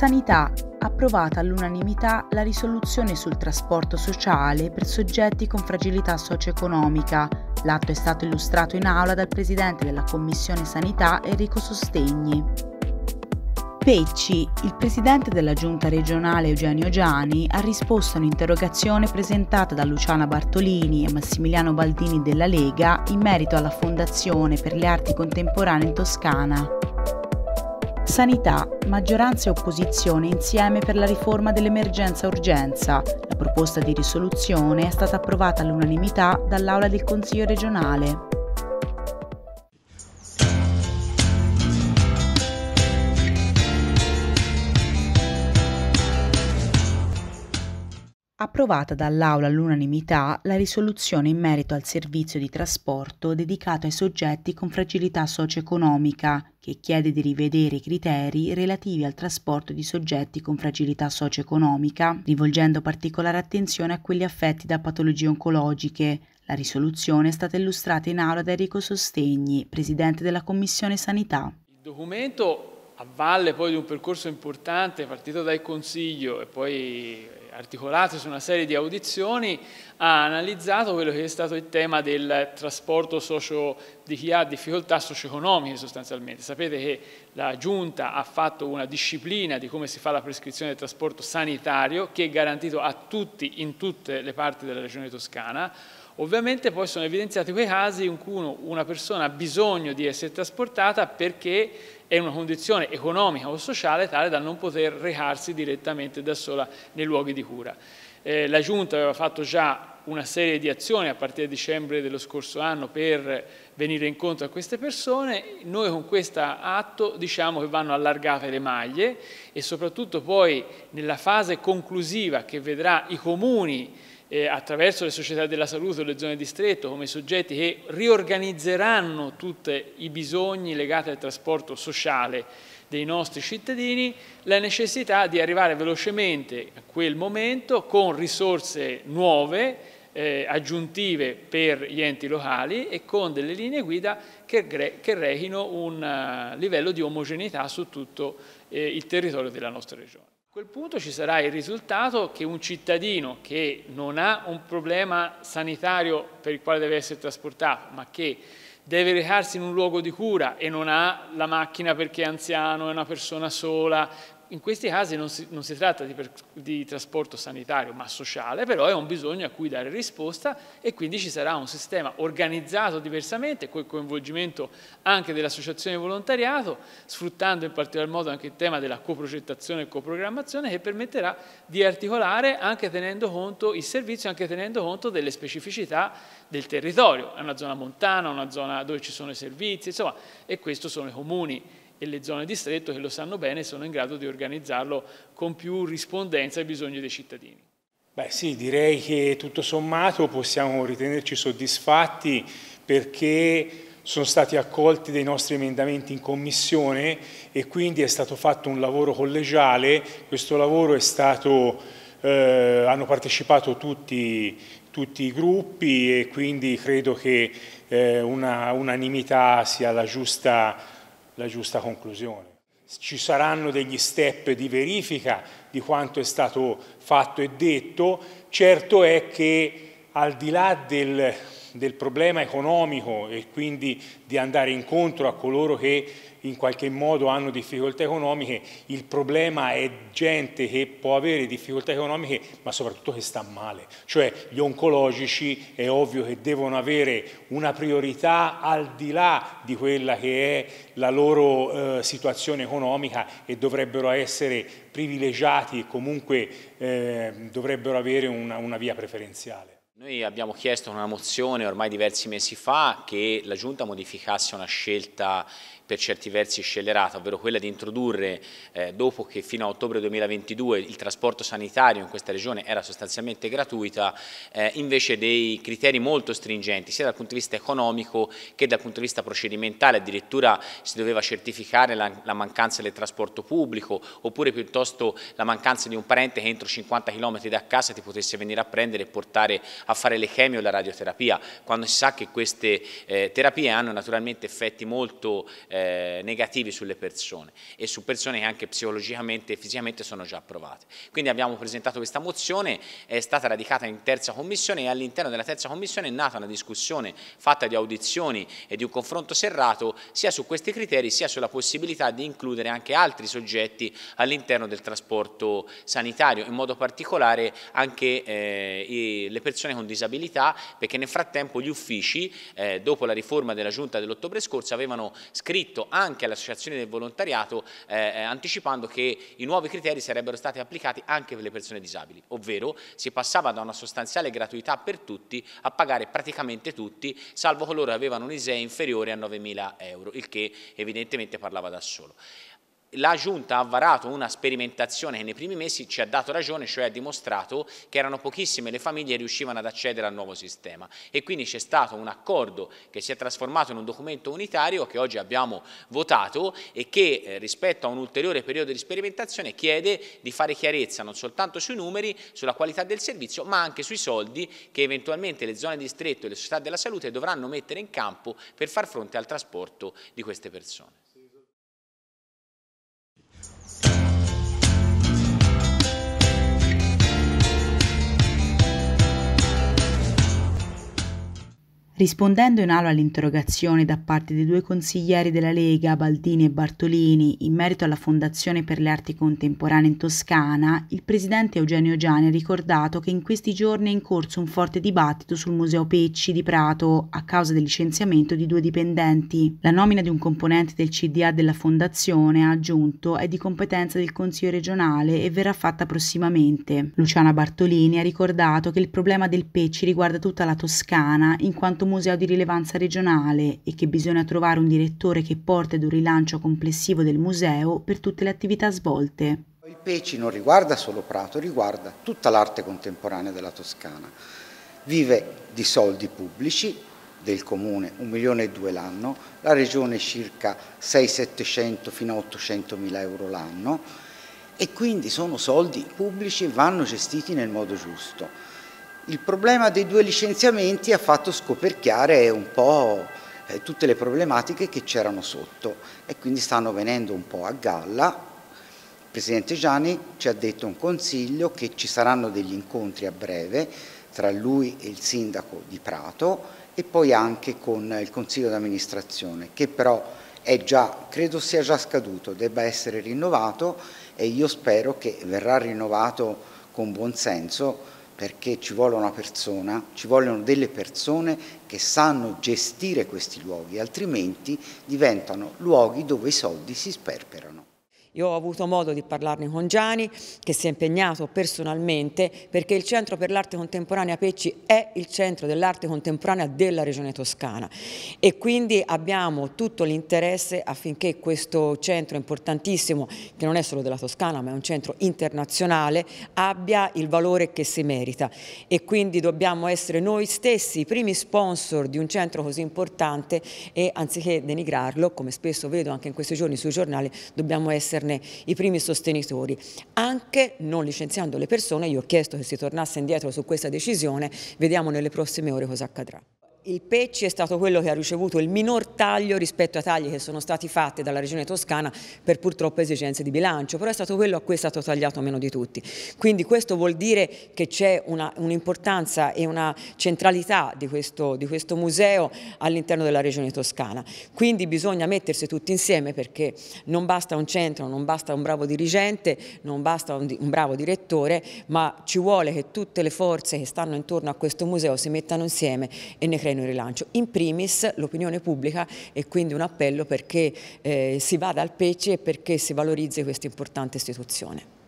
Sanità, approvata all'unanimità la risoluzione sul trasporto sociale per soggetti con fragilità socio-economica. L'atto è stato illustrato in aula dal presidente della Commissione Sanità Enrico Sostegni. Pecci, il presidente della giunta regionale Eugenio Giani, ha risposto a un'interrogazione presentata da Luciana Bartolini e Massimiliano Baldini della Lega in merito alla Fondazione per le arti contemporanee in Toscana. Sanità, maggioranza e opposizione insieme per la riforma dell'emergenza-urgenza. La proposta di risoluzione è stata approvata all'unanimità dall'Aula del Consiglio regionale. approvata dall'Aula all'unanimità la risoluzione in merito al servizio di trasporto dedicato ai soggetti con fragilità socio-economica, che chiede di rivedere i criteri relativi al trasporto di soggetti con fragilità socio-economica, rivolgendo particolare attenzione a quelli affetti da patologie oncologiche. La risoluzione è stata illustrata in aula da Enrico Sostegni, presidente della Commissione Sanità. Il documento a valle poi di un percorso importante partito dal Consiglio e poi articolato su una serie di audizioni, ha analizzato quello che è stato il tema del trasporto socio, di chi ha difficoltà socio-economiche sostanzialmente. Sapete che la Giunta ha fatto una disciplina di come si fa la prescrizione del trasporto sanitario che è garantito a tutti in tutte le parti della regione toscana, Ovviamente poi sono evidenziati quei casi in cui una persona ha bisogno di essere trasportata perché è in una condizione economica o sociale tale da non poter recarsi direttamente da sola nei luoghi di cura. Eh, la Giunta aveva fatto già una serie di azioni a partire da dicembre dello scorso anno per venire incontro a queste persone, noi con questo atto diciamo che vanno allargate le maglie e soprattutto poi nella fase conclusiva che vedrà i comuni eh, attraverso le società della salute o le zone di stretto come soggetti che riorganizzeranno tutti i bisogni legati al trasporto sociale dei nostri cittadini, la necessità di arrivare velocemente a quel momento con risorse nuove, eh, aggiuntive per gli enti locali e con delle linee guida che, che rechino un uh, livello di omogeneità su tutto eh, il territorio della nostra regione. A quel punto ci sarà il risultato che un cittadino che non ha un problema sanitario per il quale deve essere trasportato, ma che deve recarsi in un luogo di cura e non ha la macchina perché è anziano, è una persona sola, in questi casi non si, non si tratta di, di, trasporto sanitario ma sociale, però è un bisogno a cui dare risposta e quindi ci sarà un sistema organizzato diversamente, col coinvolgimento anche dell'associazione volontariato, sfruttando in particolar modo anche il tema della coprogettazione e coprogrammazione che permetterà di articolare anche tenendo conto il servizio, anche tenendo conto delle specificità del territorio, è una zona montana, una zona dove ci sono i servizi, insomma, e questo sono i comuni e le zone di che lo sanno bene sono in grado di organizzarlo con più rispondenza ai bisogni dei cittadini. Beh sì, direi che tutto sommato possiamo ritenerci soddisfatti perché sono stati accolti dei nostri emendamenti in commissione e quindi è stato fatto un lavoro collegiale, questo lavoro è stato... Eh, hanno partecipato tutti, tutti, i gruppi e quindi credo che eh, una unanimità sia la giusta la giusta conclusione. Ci saranno degli step di verifica di quanto è stato fatto e detto, certo è che al di là del del problema economico e quindi di andare incontro a coloro che in qualche modo hanno difficoltà economiche, il problema è gente che può avere difficoltà economiche ma soprattutto che sta male, cioè gli oncologici è ovvio che devono avere una priorità al di là di quella che è la loro eh, situazione economica e dovrebbero essere privilegiati e comunque eh, dovrebbero avere una, una via preferenziale. Noi abbiamo chiesto una mozione ormai diversi mesi fa che la Giunta modificasse una scelta per certi versi scellerata, ovvero quella di introdurre, eh, dopo che fino a ottobre 2022 il trasporto sanitario in questa regione era sostanzialmente gratuita, eh, invece dei criteri molto stringenti, sia dal punto di vista economico che dal punto di vista procedimentale, addirittura si doveva certificare la, la mancanza del trasporto pubblico, oppure piuttosto la mancanza di un parente che entro 50 km da casa ti potesse venire a prendere e portare a fare le chemie o la radioterapia, quando si sa che queste eh, terapie hanno naturalmente effetti molto eh, eh, negativi sulle persone e su persone che anche psicologicamente e fisicamente sono già approvate. Quindi abbiamo presentato questa mozione, è stata radicata in terza commissione e all'interno della terza commissione è nata una discussione fatta di audizioni e di un confronto serrato sia su questi criteri sia sulla possibilità di includere anche altri soggetti all'interno del trasporto sanitario, in modo particolare anche eh, i, le persone con disabilità perché nel frattempo gli uffici eh, dopo la riforma della giunta dell'ottobre scorso avevano scritto scritto anche all'associazione del volontariato eh, eh, anticipando che i nuovi criteri sarebbero stati applicati anche per le persone disabili, ovvero si passava da una sostanziale gratuità per tutti a pagare praticamente tutti, salvo coloro che avevano un ISEE inferiore a 9.000 euro, il che evidentemente parlava da solo la Giunta ha varato una sperimentazione che nei primi mesi ci ha dato ragione, cioè ha dimostrato che erano pochissime le famiglie che riuscivano ad accedere al nuovo sistema e quindi c'è stato un accordo che si è trasformato in un documento unitario che oggi abbiamo votato e che eh, rispetto a un ulteriore periodo di sperimentazione chiede di fare chiarezza non soltanto sui numeri, sulla qualità del servizio ma anche sui soldi che eventualmente le zone di stretto e le società della salute dovranno mettere in campo per far fronte al trasporto di queste persone. Rispondendo in aula all'interrogazione da parte dei due consiglieri della Lega, Baldini e Bartolini, in merito alla Fondazione per le Arti Contemporanee in Toscana, il presidente Eugenio Giani ha ricordato che in questi giorni è in corso un forte dibattito sul Museo Pecci di Prato a causa del licenziamento di due dipendenti. La nomina di un componente del CDA della Fondazione, ha aggiunto, è di competenza del Consiglio regionale e verrà fatta prossimamente. Luciana Bartolini ha ricordato che il problema del Pecci riguarda tutta la Toscana, in quanto museo di rilevanza regionale e che bisogna trovare un direttore che porti ad un rilancio complessivo del museo per tutte le attività svolte. Il Peci non riguarda solo Prato, riguarda tutta l'arte contemporanea della Toscana. Vive di soldi pubblici, del comune, un milione e due l'anno, la regione circa 6-700 fino a 800 mila euro l'anno e quindi sono soldi pubblici e vanno gestiti nel modo giusto il problema dei due licenziamenti ha fatto scoperchiare un po' eh, tutte le problematiche che c'erano sotto e quindi stanno venendo un po' a galla. Il Presidente Gianni ci ha detto un consiglio che ci saranno degli incontri a breve tra lui e il Sindaco di Prato e poi anche con il Consiglio d'amministrazione che però è già, credo sia già scaduto, debba essere rinnovato e io spero che verrà rinnovato con buon senso perché ci vuole una persona, ci vogliono delle persone che sanno gestire questi luoghi, altrimenti diventano luoghi dove i soldi si sperperano. Io ho avuto modo di parlarne con Gianni che si è impegnato personalmente perché il Centro per l'Arte Contemporanea Pecci è il centro dell'arte contemporanea della Regione Toscana e quindi abbiamo tutto l'interesse affinché questo centro importantissimo, che non è solo della Toscana ma è un centro internazionale, abbia il valore che si merita e quindi dobbiamo essere noi stessi i primi sponsor di un centro così importante e anziché denigrarlo, come spesso vedo anche in questi giorni sui giornali, dobbiamo essere esserne i primi sostenitori. Anche non licenziando le persone, io ho chiesto che si tornasse indietro su questa decisione, vediamo nelle prossime ore cosa accadrà. Il Pecci è stato quello che ha ricevuto il minor taglio rispetto ai tagli che sono stati fatti dalla Regione Toscana per purtroppo esigenze di bilancio, però è stato quello a cui è stato tagliato meno di tutti. Quindi questo vuol dire che c'è un'importanza un e una centralità di questo, di questo museo all'interno della Regione Toscana. Quindi bisogna mettersi tutti insieme perché non basta un centro, non basta un bravo dirigente, non basta un, un bravo direttore, ma ci vuole che tutte le forze che stanno intorno a questo museo si mettano insieme e ne creino pieno rilancio. In primis l'opinione pubblica e quindi un appello perché eh, si vada al pece e perché si valorizzi questa importante istituzione.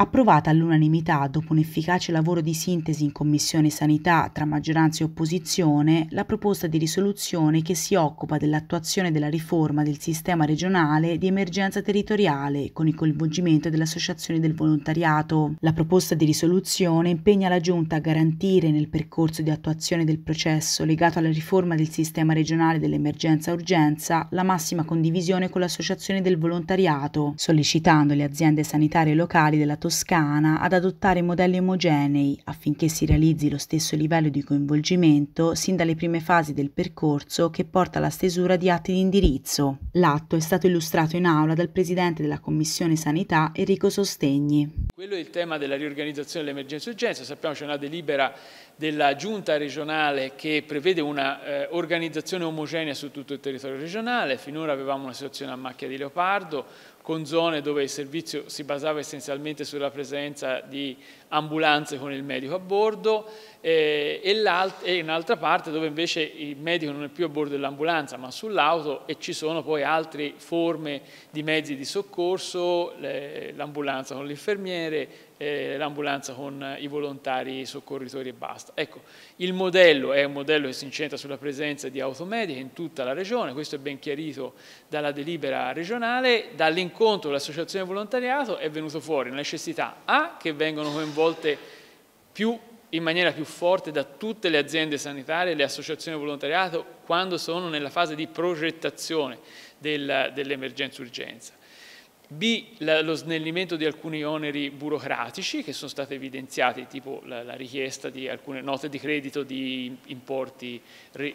approvata all'unanimità dopo un efficace lavoro di sintesi in Commissione Sanità tra maggioranza e opposizione, la proposta di risoluzione che si occupa dell'attuazione della riforma del sistema regionale di emergenza territoriale con il coinvolgimento dell'Associazione del volontariato. La proposta di risoluzione impegna la Giunta a garantire nel percorso di attuazione del processo legato alla riforma del sistema regionale dell'emergenza-urgenza la massima condivisione con l'Associazione del volontariato, sollecitando le aziende sanitarie locali della Toscana toscana ad adottare modelli omogenei affinché si realizzi lo stesso livello di coinvolgimento sin dalle prime fasi del percorso che porta alla stesura di atti di indirizzo. L'atto è stato illustrato in aula dal presidente della Commissione Sanità Enrico Sostegni. Quello è il tema della riorganizzazione dell'emergenza urgenza, sappiamo c'è una delibera della giunta regionale che prevede un'organizzazione eh, omogenea su tutto il territorio regionale, finora avevamo una situazione a macchia di leopardo, con zone dove il servizio si basava essenzialmente sulla presenza di ambulanze con il medico a bordo eh, e, e un'altra parte dove invece il medico non è più a bordo dell'ambulanza ma sull'auto e ci sono poi altre forme di mezzi di soccorso, l'ambulanza con l'infermiere, eh, l'ambulanza con i volontari, i soccorritori e basta. Ecco, il modello è un modello che si incentra sulla presenza di automediche in tutta la regione, questo è ben chiarito dalla delibera regionale, dall'incontro dell'associazione volontariato è venuto fuori la necessità A che vengono coinvolti coinvolte più, in maniera più forte da tutte le aziende sanitarie e le associazioni di volontariato quando sono nella fase di progettazione dell'emergenza-urgenza. B, la, lo snellimento di alcuni oneri burocratici che sono stati evidenziati, tipo la, la richiesta di alcune note di credito di importi ri,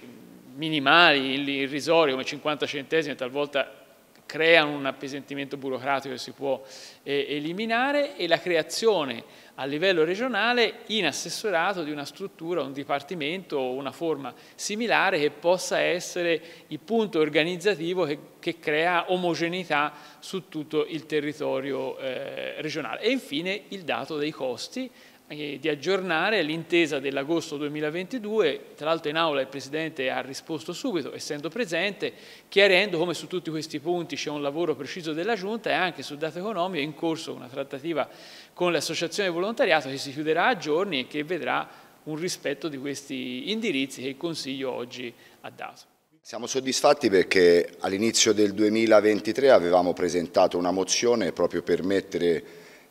minimali, irrisori come 50 centesimi, talvolta creano un appesantimento burocratico che si può eh, eliminare e la creazione a livello regionale in assessorato di una struttura, un dipartimento o una forma similare che possa essere il punto organizzativo che, che crea omogeneità su tutto il territorio eh, regionale. E infine il dato dei costi eh, di aggiornare l'intesa dell'agosto 2022, tra l'altro in aula il Presidente ha risposto subito, essendo presente, chiarendo come su tutti questi punti c'è un lavoro preciso della Giunta e anche sul dato economico è in corso una trattativa con l'associazione volontariato che si chiuderà a giorni e che vedrà un rispetto di questi indirizzi che il Consiglio oggi ha dato. Siamo soddisfatti perché all'inizio del 2023 avevamo presentato una mozione proprio per mettere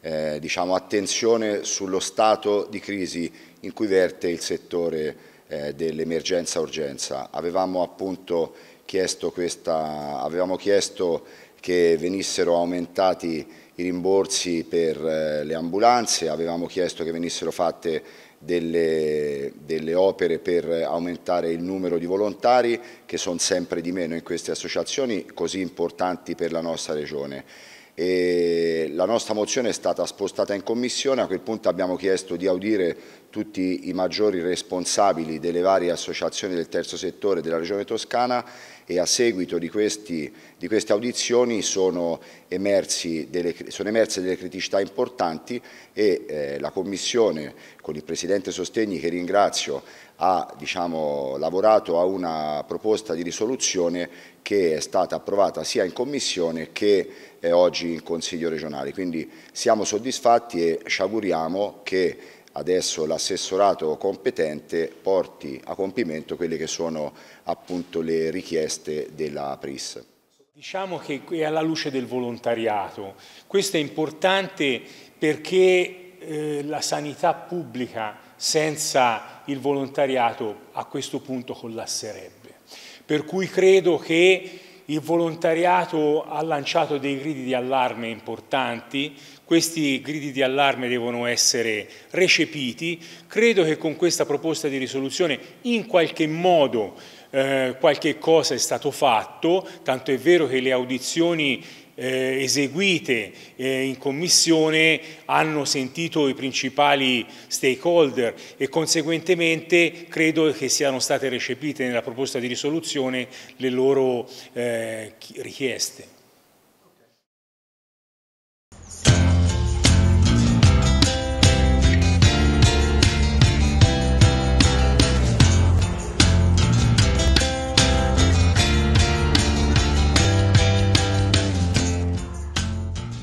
eh, diciamo, attenzione sullo stato di crisi in cui verte il settore eh, dell'emergenza-urgenza. Avevamo appunto chiesto, questa, avevamo chiesto che venissero aumentati i rimborsi per eh, le ambulanze, avevamo chiesto che venissero fatte delle, delle, opere per aumentare il numero di volontari che sono sempre di meno in queste associazioni così importanti per la nostra regione. E la nostra mozione è stata spostata in commissione, a quel punto abbiamo chiesto di audire tutti i maggiori responsabili delle varie associazioni del terzo settore della Regione Toscana e a seguito di, questi, di queste audizioni sono, delle, sono, emerse delle criticità importanti e eh, la Commissione con il Presidente Sostegni che ringrazio ha diciamo, lavorato a una proposta di risoluzione che è stata approvata sia in Commissione che eh, oggi in Consiglio regionale. Quindi siamo soddisfatti e ci auguriamo che adesso l'assessorato competente porti a compimento quelle che sono appunto le richieste della PRIS. Diciamo che è alla luce del volontariato. Questo è importante perché eh, la sanità pubblica senza il volontariato a questo punto collasserebbe. Per cui credo che il volontariato ha lanciato dei gridi di allarme importanti, questi gridi di allarme devono essere recepiti, credo che con questa proposta di risoluzione in qualche modo eh, qualche cosa è stato fatto, tanto è vero che le audizioni eh, eseguite eh, in commissione hanno sentito i principali stakeholder e conseguentemente credo che siano state recepite nella proposta di risoluzione le loro eh, richieste.